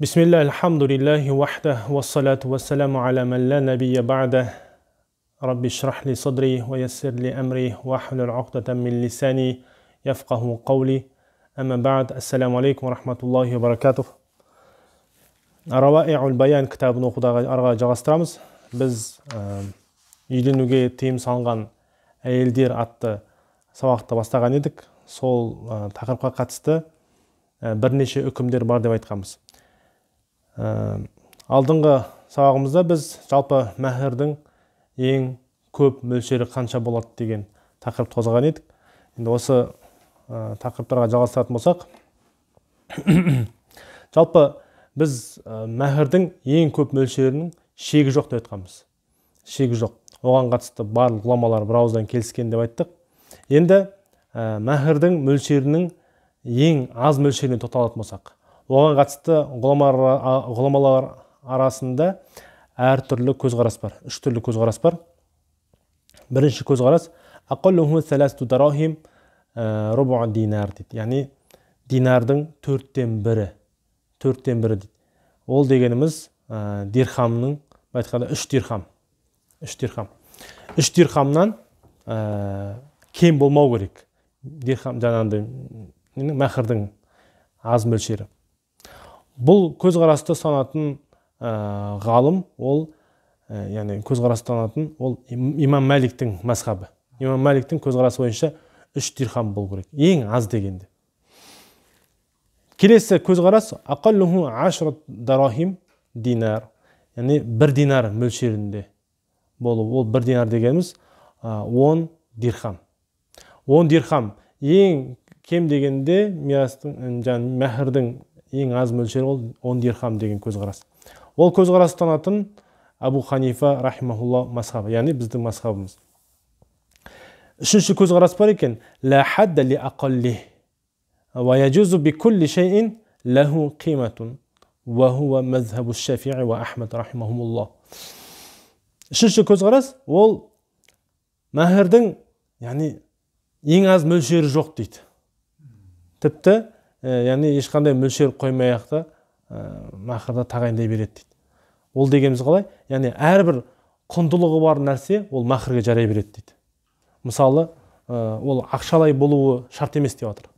Бисмилля, алхамдулиллахи вахда, вассалату вассаламу аля малля набия бада. баракатух. баян кітабын арға жалғастырамыз. Біз үйленуге тыйым салынған әйелдер атты сабақты бастаған едік. Сол тақырыпқа қатысты бірнеше үкімдер бар деп айтқанбыз Э, алдыңғы сабағымызда біз жалпы мәһірдің ең көп мөлшері қанша болады деген тақырыпты қозғаған едік енді осы э, тақырыптарға жалғастыратын болсақ жалпы біз ә, ең көп мөлшерінің шегі жоқ деп айтқанбыз шегі жоқ оған қатысты барлық ғұламалар бір келіскен деп айттық енді ә, мәһірдің мөлшерінің ең аз мөлшеріне тоқталатын болсақ оған қатысты ғұламалар арасында әртүрлі көзқарас бар үш түрлі көзқарас бар бірінші көзқарас э, динар дейді яғни динардың төрттен бірі төрттен бірі дейді ол дегеніміз ә, дирхамның былай айтқанда үш дирхам үш дирхам үш дирхамнан э, кем болмау керек дирхам жаңағыдай аз мөлшері бұл көзқарасты ұстанатын ә, э, ғалым ол ә, яғни көзқарасты ұстанатын ол имам мәликтің мәсхабы имам мәликтің көзқарасы бойынша үш дирхам болу керек ең аз дегенде келесі көзқарас динар яғни бір динар мөлшерінде болу ол бір динар дегеніміз э, он дирхам он дирхам ең кем дегенде мирастың жаңағы мәһірдің ең аз мөлшері ол 10 дирхам деген көзқарас ол көзқарас ұстанатын әбу ханифа рахимахулла масхабы яғни біздің масхабымыз үшінші көзқарас бар екен лә хадда ли ақалли ويجوز بكل شيء له قيمة وهو مذهب Ва وأحمد رحمهم الله үшінші көзқарас ол мәһірдің яғни ең аз мөлшері жоқ дейді тіпті Э, яғни ешқандай мөлшер қоймай ақ та э, тағайындай береді дейді ол дегеніміз қалай яғни әрбір құндылығы бар нәрсе ол махрге жарай береді дейді мысалы э, ол ақшалай болуы шарт емес деп жатыр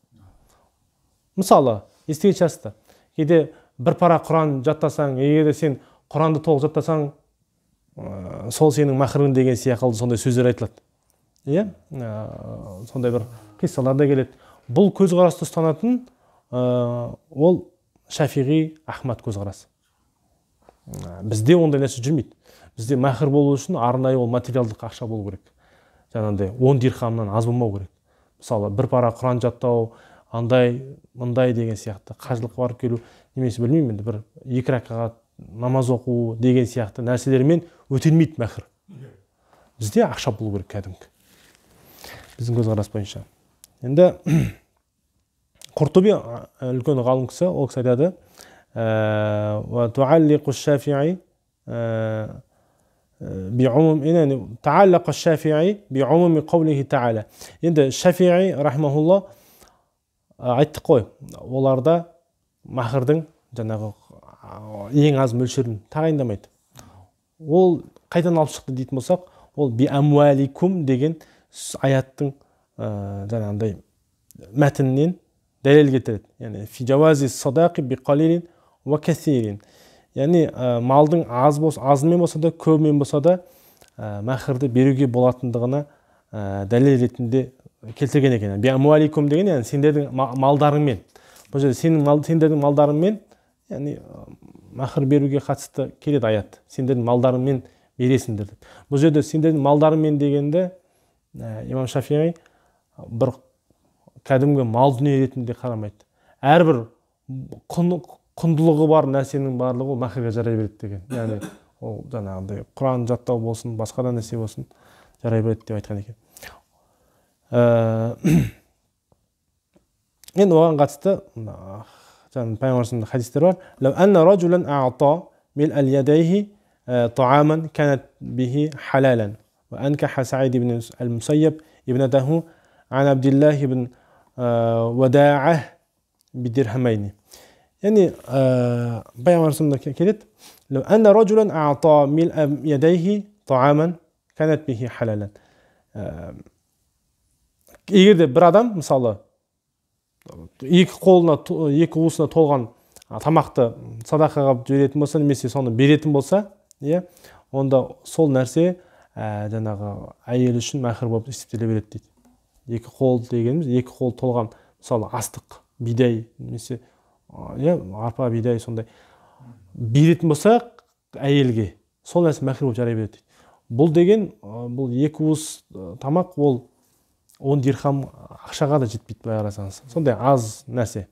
мысалы естіген шығарсыздар кейде бір пара құран жаттасаң егер де сен құранды толық жаттасаң сол сенің махрың деген сияқты сондай сөздер айтылады иә сондай бір қиссалар да келеді бұл көзқарасты ұстанатын Э, ол шафиғи ахмад көзқарас бізде ондай нәрсе жүрмейді бізде мәһір болу үшін арнайы ол материалдық ақша болу керек жаңағыдай он дирхамнан аз болмау керек мысалы бір пара құран жаттау андай мындай деген сияқты қажылыққа барып келу немесе білмеймін енді бір екі рәкағат намаз оқу деген сияқты нәрселермен өтелмейді мәһір бізде ақша болу керек кәдімгі біздің көзқарас бойынша енді құртуби үлкен ғалым кісі ол кісі айтады енді шафии рахмаулла айттық қой оларда махрдың жаңағы ең аз мөлшерін тағайындамайды ол қайдан алып шықты дейтін болсақ ол биамуаликум деген аяттың ә, жаңағындай мәтінінен дәлел келтіреді яғни фи жавази садақи би қалилин яғни малдың аз бос, азымен болса да көбімен болса да ә, беруге болатындығына ә, дәлел ретінде келтірген екен деген яғни сендердің малдарыңмен бұл жерде сенің мал, сендердің малдарыңмен яғни мәхір беруге қатысты келеді аят сендердің малдарыңмен бересіңдер деп бұл жерде сендердің малдарыңмен дегенді ә, имам шафиғи бір кәдімгі мал дүние ретінде қарамайды әрбір құн, құндылығы бар нәрсенің барлығы ол нақиға жарай береді деген яғни ол жаңағыдай құран жаттау болсын басқа да нәрсе болсын жарай береді деп айтқан екен ә, енді оған қатысты жаңа пайғамбарымыздың хадистер бар وأنكح سعيد بن المسيب ابنته عن عبد الله بن уәдәә бидирхамайни яғни пайғамбар марсумда келеді егер де бір адам мысалы екі қолына екі уысына толған тамақты садақаға жіберетін болса немесе соны беретін болса иә онда сол нәрсе жаңағы әйел үшін мәһір болып есептеле береді дейді екі қол дегеніміз екі қол толған мысалы астық бидай немесе иә арпа бидай сондай беретін болсақ әйелге сол нәрсе мәкрү болып жарай береді бұл деген бұл екі уыс тамақ ол он дирхам ақшаға да жетпейді былай қарасаңыз сондай аз нәрсе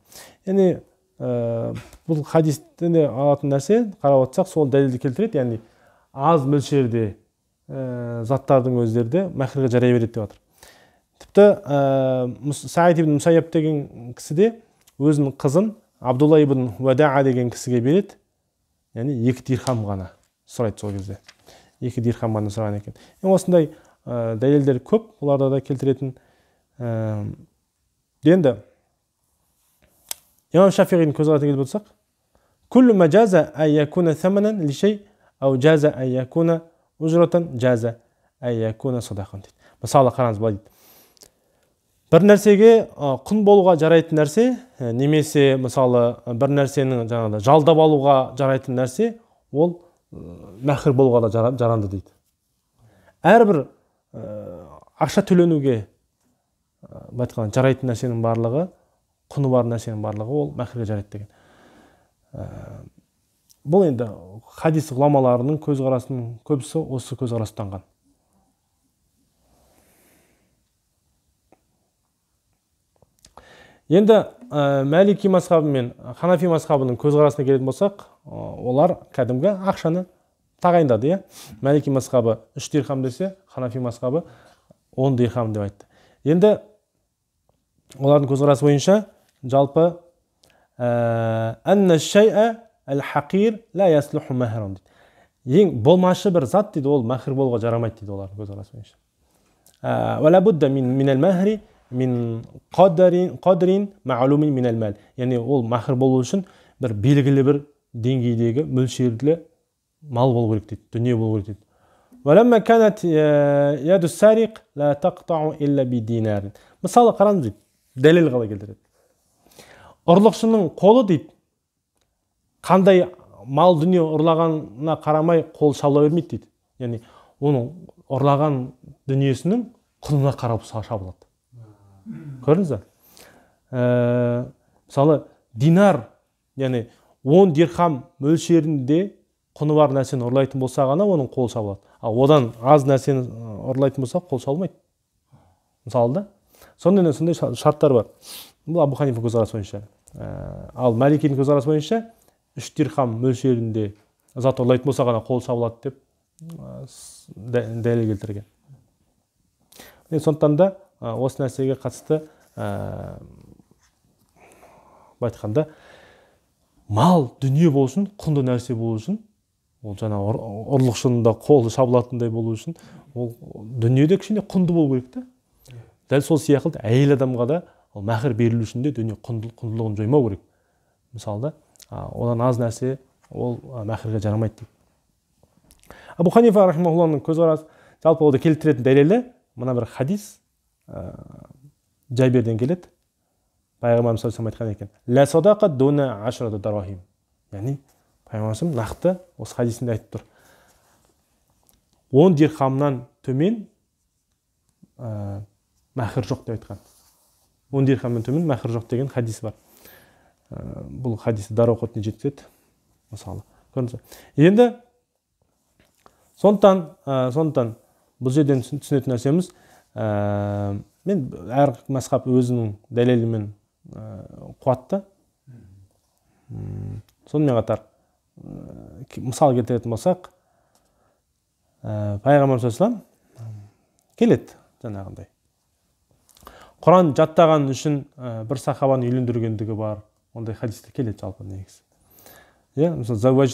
яғни ә, бұл хадистен де алатын нәрсе қарап отырсақ сол дәлелді келтіреді яғни аз мөлшерде ә, заттардың өздері де мәхрге жарай береді деп жатыр тіпті э, саид ибн мұсайяб деген кісі де өзінің қызын абдулла ибн уәдаа деген кісіге береді яғни екі дирхам ғана сұрайды сол кезде екі дирхам ғана сұраған екен осындай ә, дәлелдер көп оларда да келтіретін ә, енді имам шафиғидің көзқарасына келетін болсақ дейді мысалы қараңыз былай дейді бір нәрсеге құн болуға жарайтын нәрсе немесе мысалы бір нәрсенің жаңағыдай жалдап алуға жарайтын нәрсе ол мәхір болуға да жарамды дейді әрбір ақша төленуге былай айтқанда жарайтын нәрсенің барлығы құны бар нәрсенің барлығы ол мәхірге жарайды деген бұл енді хадис ғұламаларының көзқарасының көбісі осы көзқарас ұстанған енді ә, мәлики мазхабы мен ханафи мазхабының көзқарасына келетін болсақ олар кәдімгі ақшаны тағайындады иә мәлики мазхабы үш дирхам десе ханафи мазхабы он дирхам деп айтты енді олардың көзқарасы бойынша жалпы э, ең болмашы бір зат дейді ол махр болуға жарамайды дейді олардың көзқарасы бойынша «Э, мин қадарин, қадарин мағлумин мин яғни ол махр болу үшін бір белгілі бір деңгейдегі мөлшерлі мал болу керек дейді дүние болу керек дейді мысалы қараңыз дейді дәлел қалай келтіреді ұрлықшының қолы дейді қандай мал дүние ұрлағанына қарамай қол шабыла бермейді дейді яғни оның ұрлаған дүниесінің құнына қарап шабылады көрдіңіз ба э, мысалы динар яғни он дирхам мөлшерінде құны бар нәрсені ұрлайтын болса ғана оның қолы шабылады ал одан аз нәрсені ұрлайтын болса қол шабылмайды мысалы да сондай сондай шарттар бар бұл абу ханифа көзқарасы бойынша ә, ал мәликенің көзқарасы бойынша үш дирхам мөлшерінде зат ұрлайтын болса ғана қол шабылады деп дәлел келтірген сондықтан да Э, осы нәрсеге қатысты ә, былай айтқанда мал дүние болсын құнды нәрсе болу үшін ол жаңағы ұрлықшының да қолы шабылатындай болу үшін ол дүниеде кішкене құнды болу керек та дәл сол сияқты әйел адамға да ол мәһір берілу үшін де дүние құндылығын жоймау керек мысалы да одан аз нәрсе ол мәхірге жарамайды дейді абу ханифа рахималланың көзқарас жалпы оды келтіретін дәлелі мына бір хадис ә, э, жайберден келеді пайғамбарымыз саллаллаху айтқан екен лә садақа дуна ашрата дарахим яғни пайғамбарымыз нақты осы хадисінде айтып тұр он дирхамнан төмен ә, мәхір жоқ деп айтқан он дирхамнан төмен мәхір жоқ деген хадис бар ә, бұл хадисті даруқотіне жеткізеді мысалы көрдіңіз енді сондықтан ә, сондықтан бұл жерден түсінетін нәрсеміз ә, мен әр мәсхаб өзінің дәлелімен ә, қуатты сонымен қатар ә, мысал келтіретін болсақ ә, пайғамбар саллаллаху келеді жаңағындай құран жаттаған үшін ә, бір сахабаны үйлендіргендігі бар ондай хадистер келеді жалпы негізі иә мысалы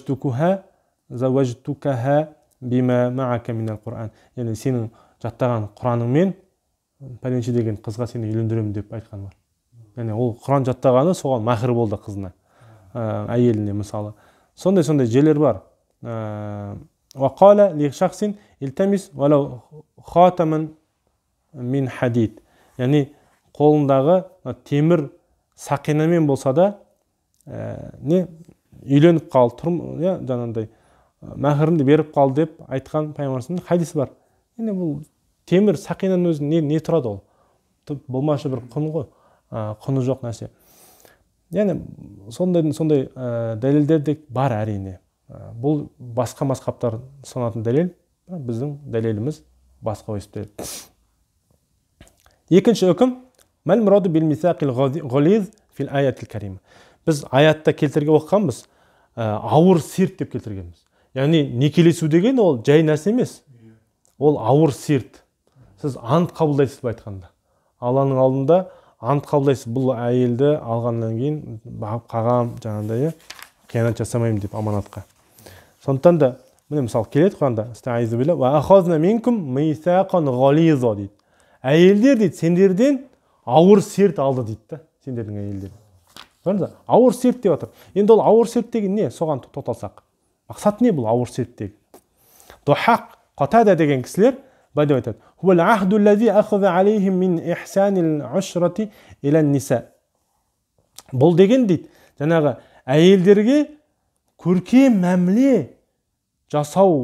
яғни сенің жаттаған құраныңмен пәленше деген қызға сені үйлендіремін деп айтқан бар яғни ол құран жаттағаны соған махір болды қызына ә, әйеліне мысалы сондай сондай жерлер бар хадид яғни қолындағы темір сақинамен болса да ә, не үйленіп қал тұр иә жаңағындай беріп қал деп айтқан пайғамбарымыздың хадисі бар енді бұл темір сақинаның өзі не, не тұрады ол болмашы бір құн ғой құны жоқ нәрсе яғни сондай сондай ә, дәлелдер де бар әрине бұл басқа масқаптар санатын дәлел біздің дәлеліміз басқа өсіп екінші үкім мәл мураду фил аятил карим біз аятта келтірген оқығанбыз ауыр сирт деп келтіргенбіз яғни некелесу деген ол жай нәрсе емес иә. ол ауыр серт сіз ант қабылдайсыз былай айтқанда алланың алдында ант қабылдайсыз бұл әйелді алғаннан кейін бағып қағам жаңағыдай иә қиянат жасамаймын деп аманатқа сондықтан да міне мысалы келеді құранда әйелдер дейді сендерден ауыр серт алды дейді да сендердің әйелдерің ауыр серт деп жатыр енді ол ауыр серт деген не соған тоқталсақ мақсат не бұл ауыр серттегі деген кісілер بدأوا айтады бұл деген дейді жаңағы әйелдерге көркем мәміле жасау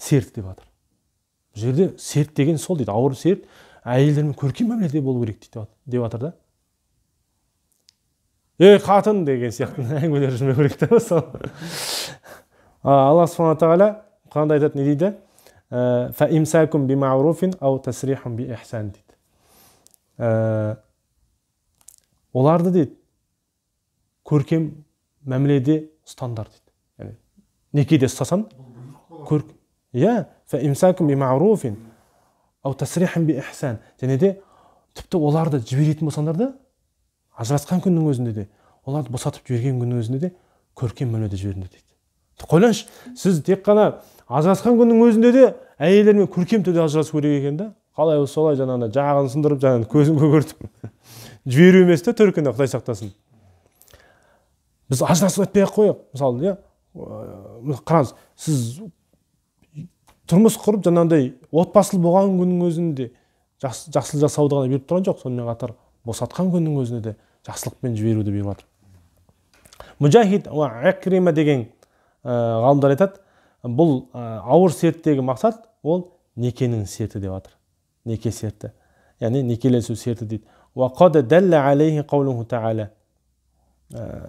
серт деп жатыр бұл жерде серт деген сол дейді ауыр серт әйелдермен көркем мәміледе болу керек дейді деп жатыр да ей қатын деген сияқты әңгімелер жүрмеу керек та сол алла субхана тағала құранда айтады не дейді فإمساك بمعروف أو تسريح بإحسان дейді оларды дейді көркем мәміледе ұстаңдар дейді яғни некеде ұстасаң иә және де тіпті оларды жіберетін болсаңдар да ажырасқан күннің өзінде де оларды босатып жіберген күннің өзінде де көркем мәміледе жіберіңдер дейді қойлаңызшы сіз тек қана ажырасқан күннің өзінде де әйелдермен көркем түрде ажырасу керек екен да қалай болса солай жаңағыдай жағын сындырып жаңағы көзін көгертіп жіберу емес та төркіні құдай сақтасын біз ажырасып айтпай ақ қояйық мысалы иә қараңыз сіз тұрмыс құрып жаңағыдай отбасылы болған күннің өзінде жақсылық жасауды ғана беріп тұрған жоқ сонымен қатар босатқан күннің өзінде де жақсылықпен жіберуді бұйырып жатыр мүжахид деген ғалымдар айтады бұл ауыр серттегі мақсат ол некенің серті деп жатыр неке серті яғни некелесу серті дейді ә,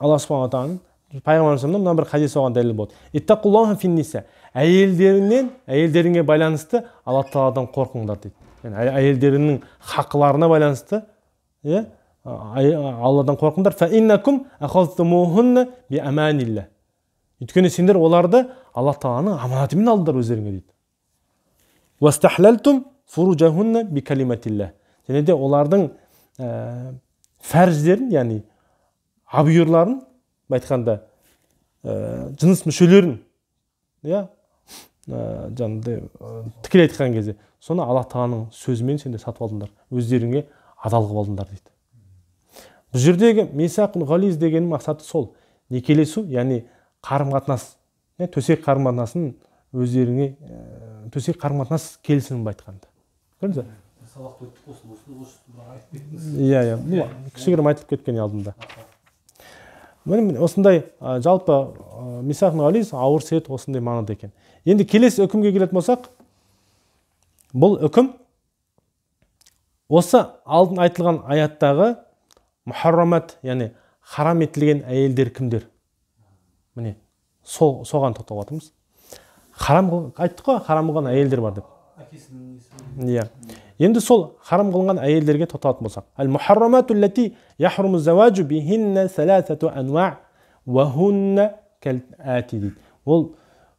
алла субханала тағаланың пайғамбарымыздың мына бір хадис оған дәлел болды әйелдеріңнен әйелдеріңе байланысты алла тағаладан қорқыңдар дейді яғни әйелдерінің хақыларына байланысты иә алладан қорқыңдар өйткені сендер оларды алла тағаланың аманатымен алдыңдар өздеріңе дейді және де олардың ә, яғни абюрларын былай айтқанда ә, жыныс мүшелерін иә ә, жаңағыдай ә, тікелей айтқан кезде соны алла тағаланың сөзімен сендер сатып алдыңдар өздеріңе адал қылып алдыңдар дейді бұл жердегі мисақ ғализ дегеннің мақсаты сол некелесу яғни қарым қатынас ә, төсек қарым қатынасын өздеріңе ә, төсек қарым қатынас келісімін айтқанда көрдіңіз иә иә бұл кішігірім айтылып кеткен алдында міне осындай жалпы ә, мисақ ауыр сет осындай мағынада екен енді келесі үкімге келетін болсақ бұл үкім осы алдын айтылған аяттағы мұхаррамат яғни харам етілген әйелдер кімдер міне сол соған тоқталып жатырмыз харам айттық қой харам қылған әйелдер бар деп иә енді сол харам қылынған әйелдерге тоқталатын болсақ әл мухаррамату лати заваджу бихинна саласату анва хунна дейді ол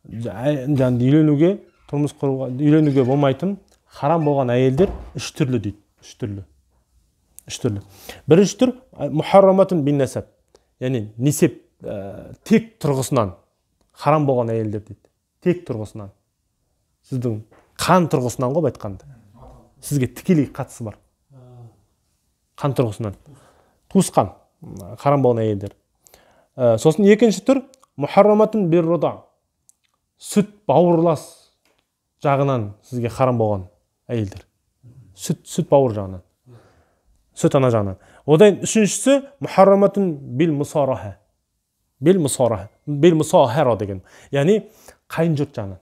жаңағы үйленуге тұрмыс құруға үйленуге болмайтын харам болған әйелдер үш түрлі дейді үш түрлі үш түрлі бірінші түр мухарраматун бин насаб яғни несеп ә, тек тұрғысынан харам болған әйелдер дейді тек тұрғысынан сіздің қан тұрғысынан ғой былай айтқанда сізге тікелей қатысы бар қан тұрғысынан туысқан харам болған әйелдер э, сосын екінші түр бір бирруда сүт бауырлас жағынан сізге харам болған әйелдер сүт сүт бауыр жағынан сүт ана жағынан одан үшіншісі мұхарраматун бил мұсараха бел деген яғни қайын жұрт жағынан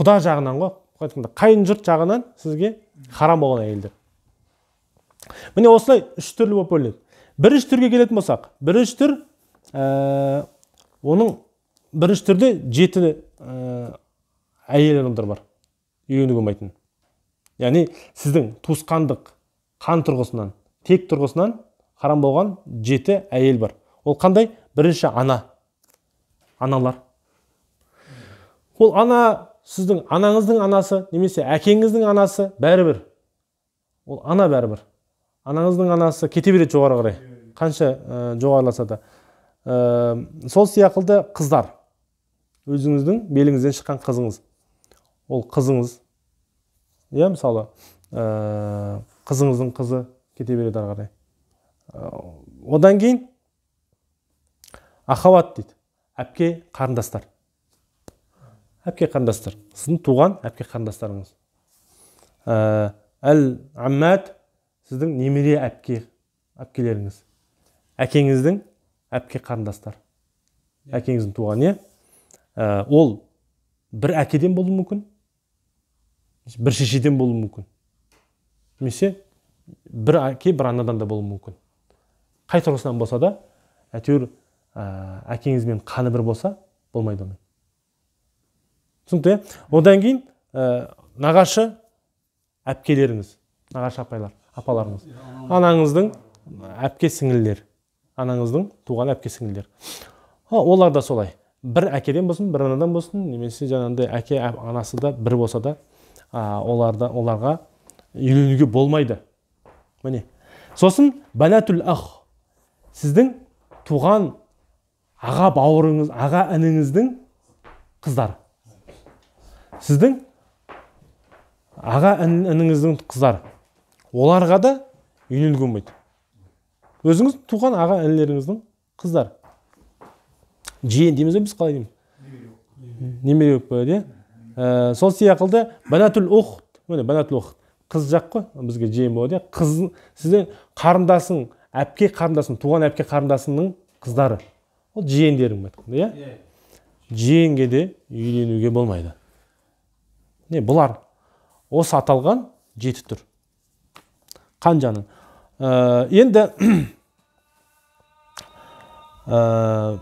құда жағынан ғой былай айтқанда қайын жұрт жағынан сізге харам болған әйелдер міне осылай үш түрлі болып бөлінеді бірінші түрге келетін болсақ бірінші түр ә, оның бірінші түрде жеті ә, әйел адамдар бар үйленуге болмайтын яғни сіздің туысқандық қан тұрғысынан тек тұрғысынан харам болған жеті әйел бар ол қандай бірінші ана аналар ол ана сіздің анаңыздың анасы немесе әкеңіздің анасы бәрібір ол ана бәрібір анаңыздың анасы кете береді жоғары қарай қанша ә, жоғарыласа да э, сол сияқты қыздар өзіңіздің беліңізден шыққан қызыңыз ол қызыңыз иә мысалы э, қызыңыздың қызы кете береді ары қарай одан кейін ахават дейді әпке қарындастар әпке қарындастар сіздің туған әпке қарындастарыңыз ә, әл аммат сіздің немере әпке әпкелеріңіз әкеңіздің әпке қарындастар әкеңіздің туған иә ә, ол бір әкеден болуы мүмкін бір шешеден болуы мүмкін немесе бір әке бір анадан да болуы мүмкін қай тұрғысынан болса да әйтеуір ә, әкеңізбен қаны бір болса болмайды оны түсінікті иә одан кейін ә, нағашы әпкелеріңіз нағашы апайлар апаларыңыз анаңыздың әпке сіңлілер анаңыздың туған әпке сіңлілер олар да солай бір әкеден болсын бір анадан болсын немесе жаңағыдай әке анасы да бір болса да ә, оларда оларға үйленуге болмайды міне сосын банатул ах сіздің туған аға бауырыңыз аға ініңіздің қыздары сіздің аға ініңіздің қыздары оларға да үйленуге болмайды өзіңіз туған аға інілеріңіздің қыздары жиен дейміз ба біз қалай дейміз немере болып қояды иә ә, сол сияқылды банатул ух міне банатул қыз жақ қой бізге жиен болады иә қыз сіздің қарындасың әпке қарындасың туған әпке қарындасыңның қыздары ол жиендерің айтқанда иә жиенге де үйленуге болмайды не бұлар осы аталған жеті түр қанжаның ә, енді ә,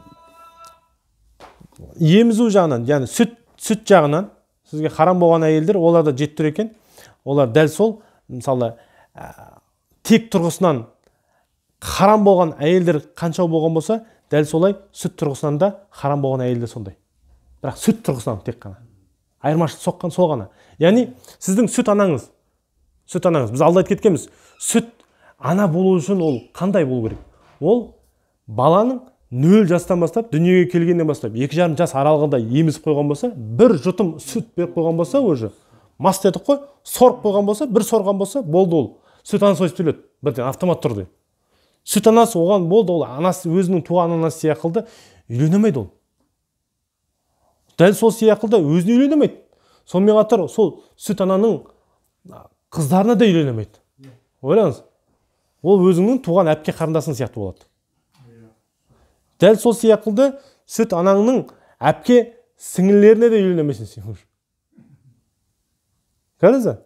емізу жағынан яғни сүт сүт жағынан сізге харам болған әйелдер олар да жеті түр екен олар дәл сол мысалы ә, тек тұрғысынан харам болған әйелдер қаншау болған болса дәл солай сүт тұрғысынан да харам болған әйел де сондай бірақ сүт тұрғысынан тек қана айырмашылық соққан сол ғана яғни сіздің сүт анаңыз сүт анаңыз біз алда айтып кеткенбіз сүт ана болу үшін ол қандай болу керек ол баланың нөл жастан бастап дүниеге келгеннен бастап екі жарым жас аралығында емізіп қойған болса бір жұтым сүт беріп қойған болса уже мас дедік қой сорып қойған болса бір сорған болса болды ол сүт ана сойып төледі бірден автомат түрде сүт анасы оған болды ол анасы өзінің туған анасы сияқылды, үйлене алмайды ол дәл сол сияқылды өзіне үйлене алмайды сонымен қатар сол сүт ананың қыздарына да үйлене алмайды ойлаңыз ол өзіңнің туған әпке қарындасың сияқты болады дәл сол сияқылды сүт анаңның әпке сіңлілеріне де үйлене алмайсың сен уже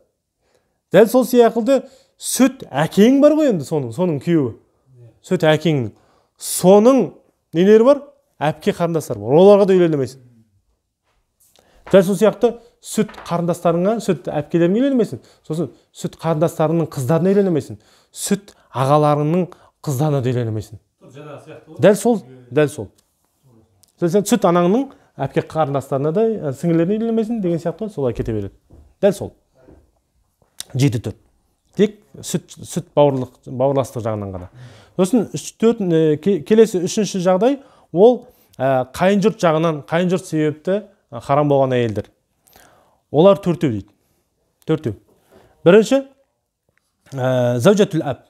дәл сол сияқылды сүт әкең бар ғой енді соның соның күйеуі сөйтіп әкеңнің соның нелері бар әпке қарындастар бар оларға да үйленемейсің дәл сол сияқты сүт қарындастарыңа сүт әпкелеріңе үйленемейсің сосын сүт қарындастарыңның қыздарына үйленемейсің сүт ағаларыңның қыздарына да үйленемейсің дәл сол дәл сол сен сүт анаңның әпке қарындастарына да ә, сіңлілеріне үйленемейсің деген сияқты солай кете береді дәл сол жеті түр тек сүт сүт бауырлық бауырластық жағынан ғана сосын төрт келесі үшінші жағдай ол қайын жұрт жағынан қайын жұрт себепті харам болған әйелдер олар төртеу дейді төртеу бірінші ә, зәужатул әб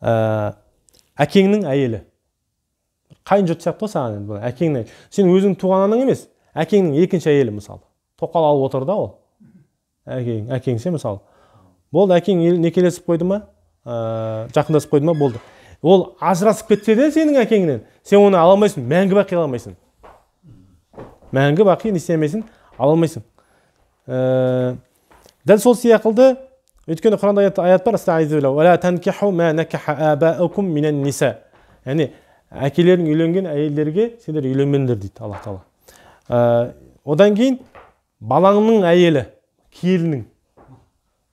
ә, әкеңнің әйелі қайын жұрт сияқты ғой саған енді әкеңнің сен өзің туған анаң емес әкеңнің екінші әйелі мысалы тоқал алып отыр да ол әкең әкең ше мысалы болды әкең некелесіп қойды ма ә, жақындасып қойды ма болды ол ажырасып кетсе де сенің әкеңнен сен оны ала алмайсың мәңгі бақи ала алмайсың мәңгі бақи не істей алмайсың ала алмайсың ә, дәл сол сияқылды өйткені құранда аят бар яғни әкелерің үйленген әйелдерге сендер үйленбеңдер дейді алла тағала ә, одан кейін балаңның әйелі келінің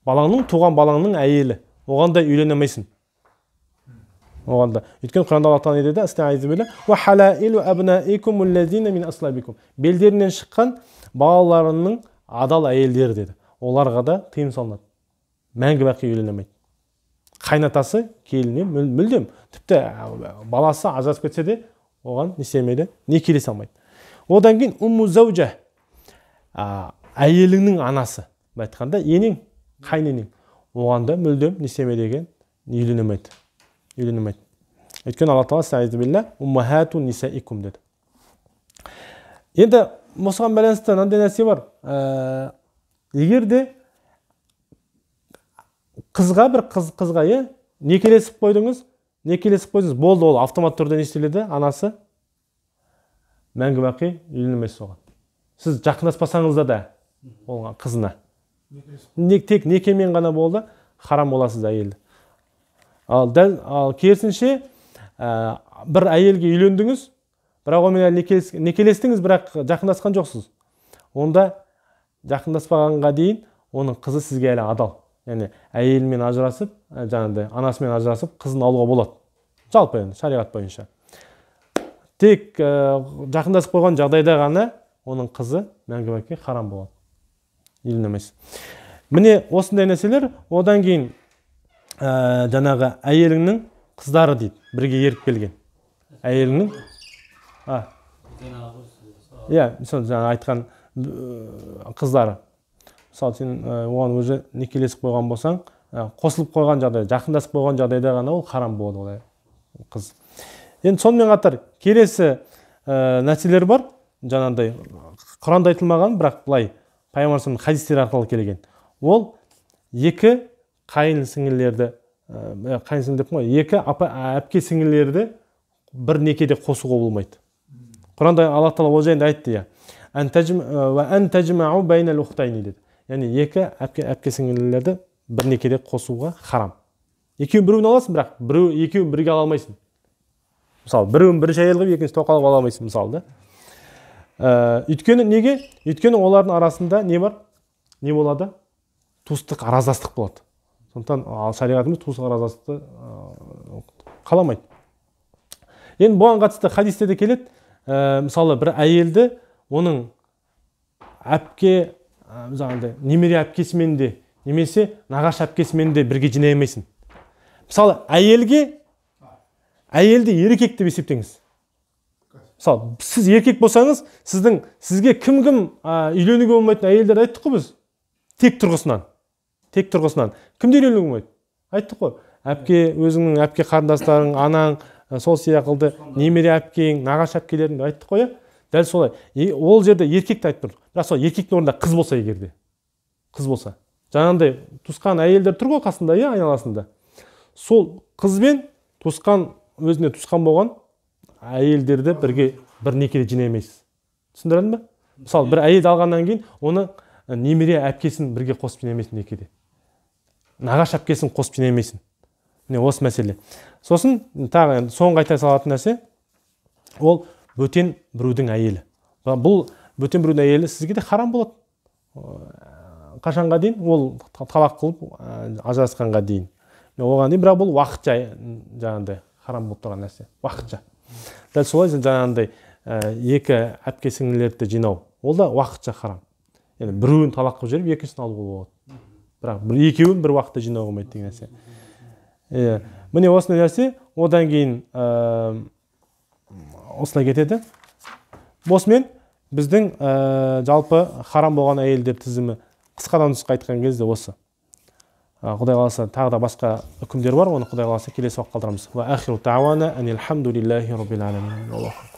балаңның туған балаңның әйелі оған да үйлене алмайсың оған да өйткені құранда алла тағала не деді белдерінен шыққан балаларының адал әйелдері деді оларға да тыйым салынады мәңгі бақи үйлене алмайды қайнатасы келініне мүлдем тіпті ә, баласы ажырасып кетсе де оған не істемейді некелесе алмайды одан кейін умму зәужа әйеліңнің анасы былай айтқанда енең енең оған да мүлдем не істемейді екен үйлене алмайды өйткені алла тағала нисаикум деді енді осыған байланысты мынандай нәрсе бар ә, егер де қызға бір қыз қызға иә некелесіп қойдыңыз некелесіп қойдыңыз болды ол автомат түрде не істеледі анасы мәңгі бақи үйленемейсіз оған сіз жақындаспасаңыз да да оған қызына не, тек некемен ғана болды харам боласыз әйелді ал дәл ал керісінше ә, бір әйелге үйлендіңіз бірақ онымен әлі некелестіңіз бірақ жақындасқан жоқсыз онда жақындаспағанға дейін оның қызы сізге әлі адал яғни әйелімен ажырасып ә, жаңағыдай анасымен ажырасып қызын алуға болады жалпы енді шариғат бойынша тек ә, жақындасып қойған жағдайда ғана оның қызы мәңгі харам болады емес міне осындай нәрселер одан кейін ә, жаңағы әйеліңнің қыздары дейді бірге еріп келген әйеліңнің а иә мысалы жаңа айтқан қыздары мысалы сен оған уже некелесіп қойған болсаң қосылып қойған жағдай жақындасып қойған жағдайда ғана ол харам болады ол қыз енді сонымен қатар келесі ә, нәрселер бар жаңағыдай құранда айтылмаған бірақ былай пайғамбар салам хадистер арқылы келген ол екі қайын сіңілілерді ә, қайын сіңлі деп ғой екі апа, ә, әпке сіңілілерді бір некеде қосуға болмайды құранда алла тағала ол жайында айтты иә ә, деді яғни екі әпке, әпке сіңлілерді бір некеде қосуға харам екеуін біреуін аласың бірақ біреу екеуін бірге ала алмайсың мысалы біреуін бірінші әйел қылып екіншісін тоқал қылып ала алмайсың мысалы да ә, өйткені неге өйткені олардың арасында не бар не болады туыстық араздастық болады сондықтан шариғатымыз туыстық араздастықты қаламайды енді бұған қатысты хадисте де келеді э, мысалы бір әйелді оның әпке ә, немере әпкесімен де немесе нағаш әпкесімен де бірге жинай алмайсың мысалы әйелге әйелді еркек деп есептеңіз мысалы сіз еркек болсаңыз сіздің сізге кім кім ә, үйленуге болмайтын әйелдерді айттық қой біз тек тұрғысынан тек тұрғысынан кімде үйленуге болмайды айттық қой әпке өзіңнің әпке қарындастарың анаң ә, сол сияқылды немере әпкең нағашы әпкелерің деп айттық қой иә дәл солай е, ол жерде еркекті айтып тұр бірақ сол еркектің орнында қыз болса егерде қыз болса жаңағындай туысқан әйелдер тұр ғой қасында иә айналасында сол қызбен туысқан өзіне туысқан болған әйелдерді бірге бір некеде жинай алмайсыз түсіндірдім ба мысалы бір әйелді алғаннан кейін оны немере әпкесін бірге қосып жинай алмайсың некеде нағашы әпкесін қосып жинай алмайсың міне осы мәселе сосын тағы енді соңғы айта салатын нәрсе ол бөтен біреудің әйелі бұл бөтен біреудің әйелі сізге де харам болады ә, қашанға дейін ол талақ қылып ә, ажырасқанға дейін оған дейін бірақ бұл уақытша жаңағыдай харам болып тұрған нәрсе уақытша дәл солай жаңағындай э, екі әпке сіңлілерді жинау ол да уақытша харам енді біреуін талақ қылып жіберіп екіншісін алуға болады бірақ бір екеуін бір уақытта жинауға болмайды деген нәрсе иә міне осындай нәрсе одан кейін ә, осылай кетеді осымен біздің э, жалпы харам болған әйелдер тізімі қысқадан нұсқа айтқан кезде осы құдай қаласа тағы да басқа үкімдер бар оны құдай қаласа келесі уақытқа қалдырамыз уа ахиру тауана әнилхамдулиллахи роббил аламин